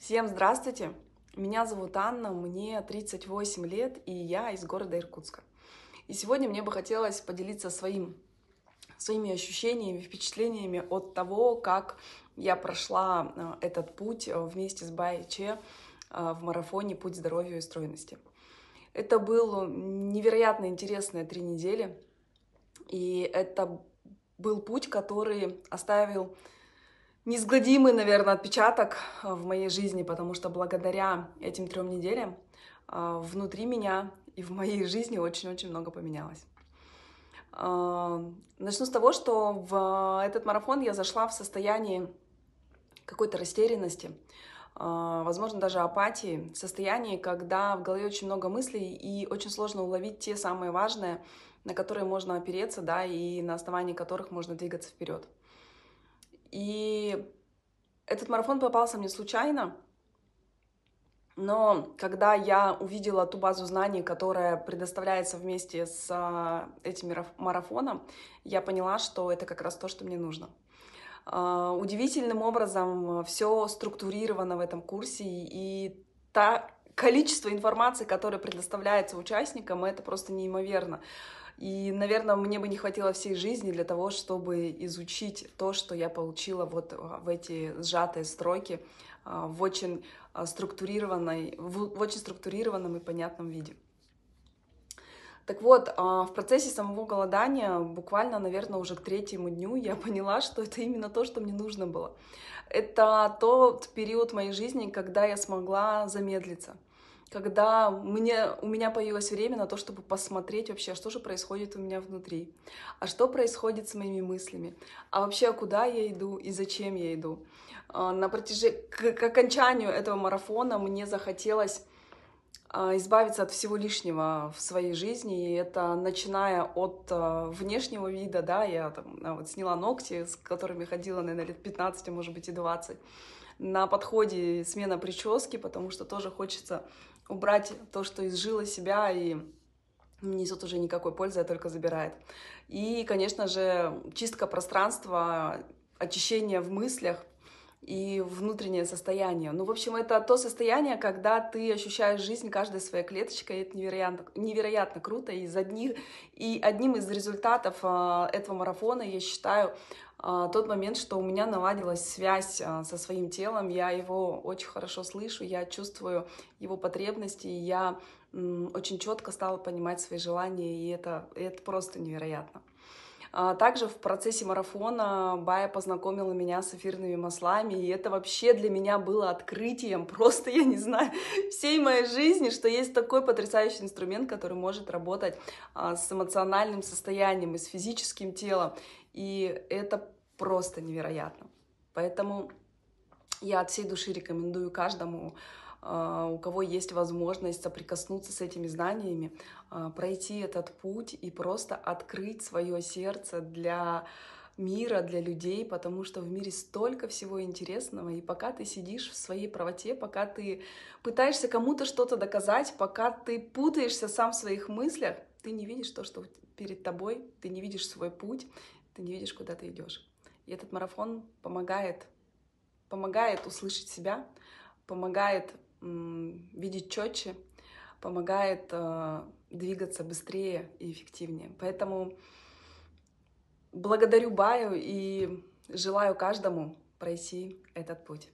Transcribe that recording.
Всем здравствуйте! Меня зовут Анна, мне 38 лет, и я из города Иркутска. И сегодня мне бы хотелось поделиться своим, своими ощущениями, впечатлениями от того, как я прошла э, этот путь э, вместе с Байче э, в марафоне «Путь здоровья и стройности». Это было невероятно интересные три недели, и это был путь, который оставил неизгладимый, наверное, отпечаток э, в моей жизни, потому что благодаря этим трем неделям э, внутри меня и в моей жизни очень-очень много поменялось. Э, начну с того, что в этот марафон я зашла в состоянии какой-то растерянности, возможно, даже апатии, состоянии, когда в голове очень много мыслей и очень сложно уловить те самые важные, на которые можно опереться, да, и на основании которых можно двигаться вперед. И этот марафон попался мне случайно, но когда я увидела ту базу знаний, которая предоставляется вместе с а, этим марафоном, я поняла, что это как раз то, что мне нужно. А, удивительным образом все структурировано в этом курсе, и та количество информации, которое предоставляется участникам, это просто неимоверно. И, наверное, мне бы не хватило всей жизни для того, чтобы изучить то, что я получила вот а, в эти сжатые строки а, в очень а, структурированной, в очень структурированном и понятном виде. Так вот, в процессе самого голодания, буквально, наверное, уже к третьему дню я поняла, что это именно то, что мне нужно было. Это тот период моей жизни, когда я смогла замедлиться — когда мне, у меня появилось время на то, чтобы посмотреть вообще, что же происходит у меня внутри, а что происходит с моими мыслями, а вообще куда я иду и зачем я иду. А, на протяжении, к, к окончанию этого марафона мне захотелось а, избавиться от всего лишнего в своей жизни, и это начиная от а, внешнего вида, да, я там вот сняла ногти, с которыми ходила, наверное, лет 15, а может быть и 20, на подходе смена прически, потому что тоже хочется убрать то, что изжило себя и несет уже никакой пользы, а только забирает. И, конечно же, чистка пространства, очищение в мыслях, и внутреннее состояние. Ну, в общем, это то состояние, когда ты ощущаешь жизнь каждой своей клеточкой, и это невероятно, невероятно круто. И, одних, и одним из результатов э, этого марафона я считаю э, тот момент, что у меня наладилась связь э, со своим телом, я его очень хорошо слышу, я чувствую его потребности, я очень четко стала понимать свои желания, и это, это просто невероятно. А также в процессе марафона Бая познакомила меня с эфирными маслами, и это вообще для меня было открытием, просто, я не знаю, всей моей жизни, что есть такой потрясающий инструмент, который может работать а, с эмоциональным состоянием и с физическим телом, и это просто невероятно. Поэтому я от всей души рекомендую каждому, а, у кого есть возможность соприкоснуться с этими знаниями, а, пройти этот путь и просто открыть свое сердце для мира, для людей, потому что в мире столько всего интересного, и пока ты сидишь в своей правоте, пока ты пытаешься кому-то что-то доказать, пока ты путаешься сам в своих мыслях, ты не видишь то, что перед тобой, ты не видишь свой путь, ты не видишь, куда ты идешь. И этот марафон помогает помогает услышать себя, помогает видеть четче, помогает э, двигаться быстрее и эффективнее. Поэтому благодарю Баю и желаю каждому пройти этот путь.